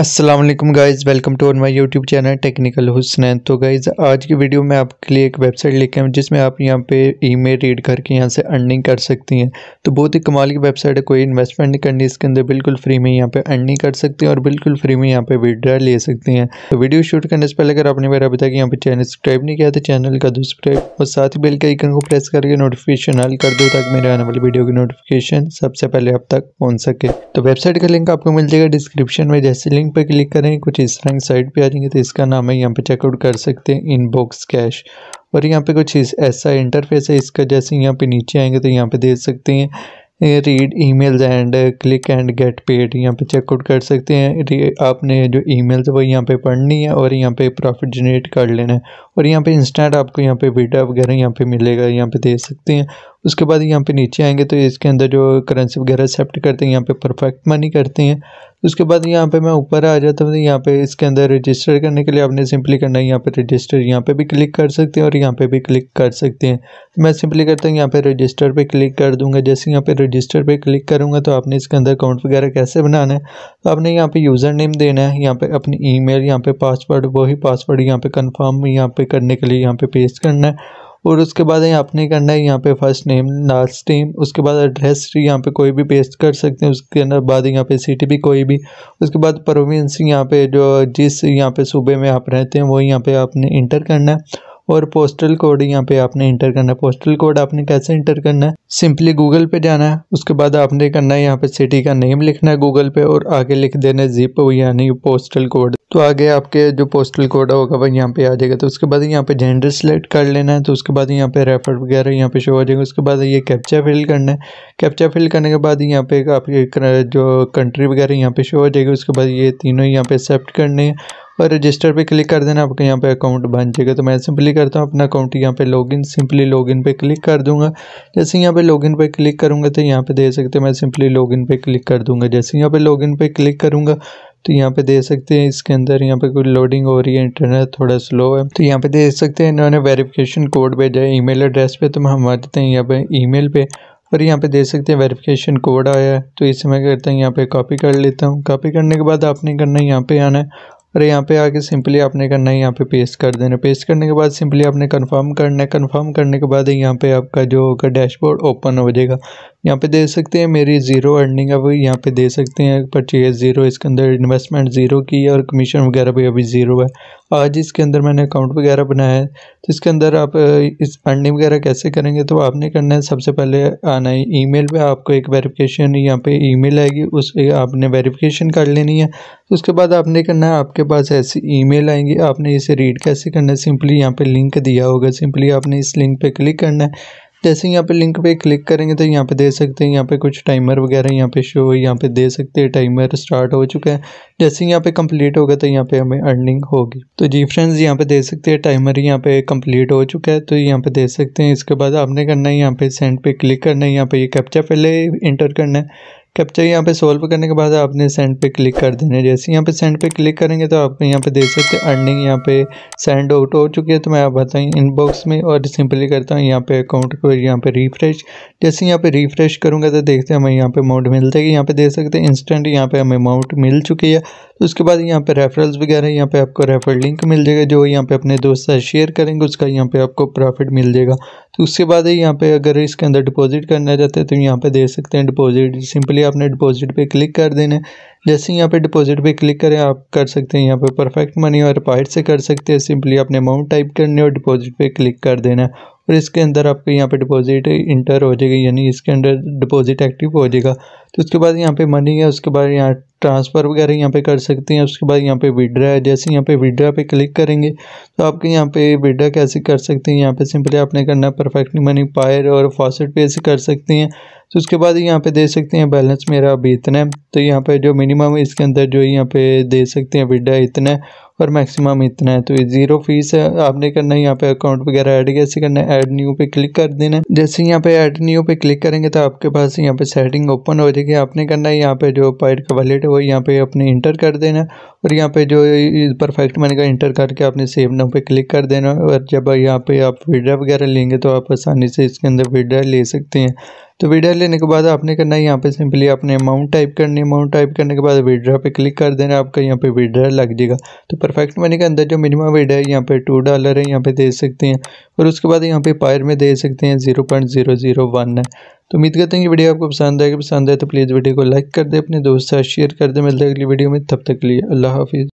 Aslam guys welcome to on my YouTube channel technical Husnain तो guys आज की वीडियो में आपके लिए एक वेबसाइट लेके आऊँ जिसमें आप यहाँ पे ईमेल रीड करके यहाँ से अर्निंग कर सकती हैं तो बहुत ही कमाल की वेबसाइट है कोई इन्वेस्टमेंट नहीं करनी इसके अंदर बिल्कुल फ्री में यहाँ पे अर्निंग कर सकती हैं और बिल्कुल फ्री में यहाँ पे विड्रा ले सकती हैं तो वीडियो शूट करने से पहले अगर आपने मेरा अभी तक यहाँ पर चैनल सब्सक्राइब नहीं किया तो चैनल का सब्सक्राइब और साथ ही बिल के आइकन को प्रेस करके नोटिफिकेशन हल कर दो ताकि मेरे आने वाली वीडियो की नोटिफिकेशन सबसे पहले आप तक पहुँच सके तो वेबसाइट का लिंक आपको मिल जाएगा डिस्क्रिप्शन में जैसे लिंक लिंक पर क्लिक करें कुछ इस तरह की साइट पर आ जाएंगे तो इसका नाम है यहाँ पर चेकआउट कर सकते हैं इनबॉक्स कैश और यहाँ पे कुछ इस ऐसा इंटरफेस है इसका जैसे यहाँ पे नीचे आएंगे तो यहाँ पे देख सकते हैं read emails and click and get paid यहाँ पे चेकआउट कर सकते हैं आपने जो ईमेल्स वो यहाँ पे पढ़नी है और यहाँ पे प्रॉफिट जनरेट कर लेना है और यहाँ पे इंस्टेंट आपको यहाँ पे वीटा वगैरह यहाँ पे मिलेगा यहाँ पे दे सकते हैं उसके बाद यहाँ पे नीचे आएंगे तो इसके अंदर जो करेंसी वगैरह एक्सेप्ट करते हैं यहाँ पे परफेक्ट मनी करते हैं उसके बाद यहाँ पे मैं ऊपर आ जाता हूँ यहाँ पे इसके अंदर रजिस्टर करने के लिए आपने सिंपली करना है यहाँ पे रजिस्टर यहाँ पे भी क्लिक कर सकते हैं और यहाँ पे भी क्लिक कर सकते हैं मैं सिंपली करता हूँ यहाँ पे रजिस्टर पे क्लिक कर दूंगा जैसे यहाँ पे रजिस्टर पे क्लिक करूँगा तो आपने इसके अंदर अकाउंट वगैरह कैसे बनाना है तो आपने यहाँ पर यूज़र नेम देना है यहाँ पर अपनी ई मेल यहाँ पे पासवर्ड वही पासवर्ड यहाँ पर कन्फर्म यहाँ पर करने के लिए यहाँ पर पेस्ट करना है और उसके बाद यहाँ अपने करना है यहाँ पे फर्स्ट नेम लास्ट नेम उसके बाद एड्रेस यहाँ पे कोई भी पेस्ट कर सकते हैं उसके अंदर बाद यहाँ पे सिटी भी कोई भी उसके बाद प्रोविंस यहाँ पे जो जिस यहाँ पे सूबे में आप रहते हैं वो यहाँ पे आपने इंटर करना है और पोस्टल कोड यहाँ पे आपने इंटर करना है पोस्टल कोड आपने कैसे इंटर करना है सिंपली गूगल पे जाना है उसके बाद आपने करना है यहाँ पे सिटी का नेम लिखना है गूगल पे और आगे लिख देना है जिप यानी पोस्टल कोड तो आगे आपके जो पोस्टल कोड होगा वह यहाँ पे आ जाएगा तो उसके बाद यहाँ पे जेंडर सेलेक्ट कर लेना है तो उसके बाद यहाँ पे रेफर वगैरह यहाँ पे शो हो जाएगा उसके बाद ये कैप्चा फिल करना है कैप्चा फिल करने के बाद यहाँ पे आपके जो कंट्री वगैरह यहाँ पे शो हो जाएगी उसके बाद ये तीनों यहाँ पे एक्सेप्ट करने हैं और रजिस्टर पे क्लिक कर देना आपके यहाँ पे अकाउंट बन जाएगा तो मैं सिंपली करता हूँ अपना अकाउंट यहाँ पे लॉगिन सिंपली लॉगिन पे क्लिक कर दूंगा जैसे यहाँ पे लॉगिन पे क्लिक करूँगा तो यहाँ पे दे सकते हैं मैं सिंपली लॉगिन पे क्लिक कर दूंगा जैसे यहाँ पे लॉगिन पे क्लिक करूँगा तो यहाँ पे दे सकते हैं इसके अंदर यहाँ पे कोई लोडिंग हो रही है इंटरनेट थोड़ा स्लो है तो यहाँ पे दे सकते हैं इन्होंने वेरिफिकेशन कोड भेजा है मेल एड्रेस पर तो हम आ हैं यहाँ पे ईमेल पे और यहाँ पे दे सकते हैं वेरिफिकेशन कोड आया है तो इसे मैं करता हूँ यहाँ पे कॉपी कर लेता हूँ कॉपी करने के बाद आपने करना है यहाँ पे आना है और यहाँ पे आके सिंपली आपने करना है यहाँ पे पेस्ट कर देना पेस्ट करने के बाद सिंपली आपने कंफर्म करना है कंफर्म करने के बाद यहाँ पे आपका जो होगा डैशबोर्ड ओपन हो जाएगा यहाँ पे दे सकते हैं मेरी ज़ीरो अर्निंग अब यहाँ पे दे सकते हैं परचेज ज़ीरो इसके अंदर इन्वेस्टमेंट ज़ीरो की है और कमीशन वगैरह भी अभी ज़ीरो है आज इसके अंदर मैंने अकाउंट वगैरह बनाया है तो इसके अंदर आप इस अर्निंग वगैरह कैसे करेंगे तो आपने करना है सबसे पहले आना है मेल पे आपको एक वेरीफिकेशन यहाँ पे मेल आएगी उस आपने वेरीफिकेशन कर लेनी है उसके बाद आपने करना है आपके पास ऐसी ईमेल आएंगी आपने इसे रीड कैसे करना है सिंपली यहाँ पे लिंक दिया होगा सिंपली आपने इस लिंक पे क्लिक करना है जैसे यहाँ पे लिंक पे क्लिक करेंगे तो यहाँ पे दे सकते हैं यहाँ पे कुछ टाइमर वगैरह यहाँ पे शो यहाँ पे दे सकते हैं टाइमर स्टार्ट हो चुका है जैसे यहाँ पे कंप्लीट होगा तो यहाँ पे हमें अर्निंग होगी तो जी फ्रेंड्स यहाँ पे दे सकते हैं टाइमर यहाँ पे कंप्लीट हो चुका है तो यहाँ पे दे सकते हैं इसके बाद आपने करना है यहाँ पे सेंड पे क्लिक करना है यहाँ पे ये कैप्चा पहले इंटर करना है कैप्चर यहाँ पे सोल्व करने के बाद आपने सेंड पे क्लिक कर देने जैसे यहाँ पे सेंड पे क्लिक करेंगे तो आप यहाँ पे देख सकते हैं अर्निंग यहाँ पे सेंड आउट हो चुकी है तो मैं आप बताऊँ इनबॉक्स में और सिंपली करता हूँ यहाँ पे अकाउंट को यहाँ पे रिफ्रेश जैसे यहाँ पे रिफ्रेश करूँगा तो देखते हैं हमें यहाँ पे अमाउंट मिलता है यहाँ पे देख सकते हैं इंस्टेंट यहाँ पे हमें अमाउंट मिल चुकी है तो उसके बाद यहाँ पे रेफरल्स वगैरह यहाँ पे आपको रेफर लिंक मिल जाएगा जो यहाँ पे अपने दोस्त से शेयर करेंगे उसका यहाँ पे आपको प्रॉफिट मिल जाएगा तो उसके बाद यहाँ पे अगर इसके अंदर डिपॉजिट करना चाहते हैं तो यहाँ पे दे सकते हैं डिपॉजिट सिंपली आपने डिपॉजिट पे क्लिक कर देना है जैसे यहाँ पे डिपॉजिट पे क्लिक करें आप कर सकते हैं यहाँ पे परफेक्ट मनी और पाइट से कर सकते हैं सिंपली अपने अमाउंट टाइप करने और डिपॉजिट पे क्लिक कर देना है और इसके अंदर आपके यहाँ पे डिपॉजिट इंटर हो जाएगी यानी इसके अंदर डिपॉजिट एक्टिव हो जाएगा तो उसके बाद यहाँ पे मनी है उसके बाद यहाँ ट्रांसफ़र वगैरह यहाँ पे कर सकते हैं उसके बाद यहाँ पे विड्रा है जैसे यहाँ पे विड्रा पे क्लिक करेंगे तो आपके यहाँ पे विड्रा कैसे कर सकते हैं यहाँ पे सिंपली आपने करना परफेक्टली मनी पायर और फॉसेट पे ऐसे कर सकते हैं तो उसके बाद यहाँ पे दे सकते हैं बैलेंस मेरा अभी इतना है तो यहाँ पे जो मिनिमम इसके अंदर जो यहाँ पे दे सकते हैं विडा इतना है और मैक्सिमम इतना है तो ये ज़ीरो फीस है आपने करना है यहाँ पे अकाउंट वगैरह ऐड कैसे करना है ऐड न्यू पे क्लिक कर देना है जैसे यहाँ पे ऐड न्यू पे क्लिक करेंगे तो आपके पास यहाँ पे सेटिंग ओपन हो जाएगी आपने करना है यहाँ पे जो पाइट का वॉलेट है वो यहाँ पे अपने इंटर कर देना और यहाँ पे जो परफेक्ट मैंने का इंटर करके आपने सेव नाउ पे क्लिक कर देना और जब यहाँ पे आप विड्रा वगैरह लेंगे तो आप आसानी से इसके अंदर विड्रा ले सकते हैं तो विड्रा लेने के बाद आपने करना है यहाँ पे सिंपली आपने अमाउंट टाइप करनी अमाउंट टाइप करने के बाद विड्रा पे क्लिक कर देना आपका यहाँ पे विड्रा लग जाएगा तो परफेक्ट मनी के अंदर जो मिनिमम विड्रा है यहाँ पे टू डॉलर है यहाँ पे दे सकते हैं और उसके बाद यहाँ पे पायर में दे सकते हैं zero point zero zero one है तो उम्मीद करते हैं कि वीडियो आपको पसंद आएगा पसंद आए तो प्लीज़ वीडियो को लाइक कर दे अपने दोस्त साथ शेयर कर दे मिलते अगली वीडियो में तब तक लिए अल्लाह हाफिज़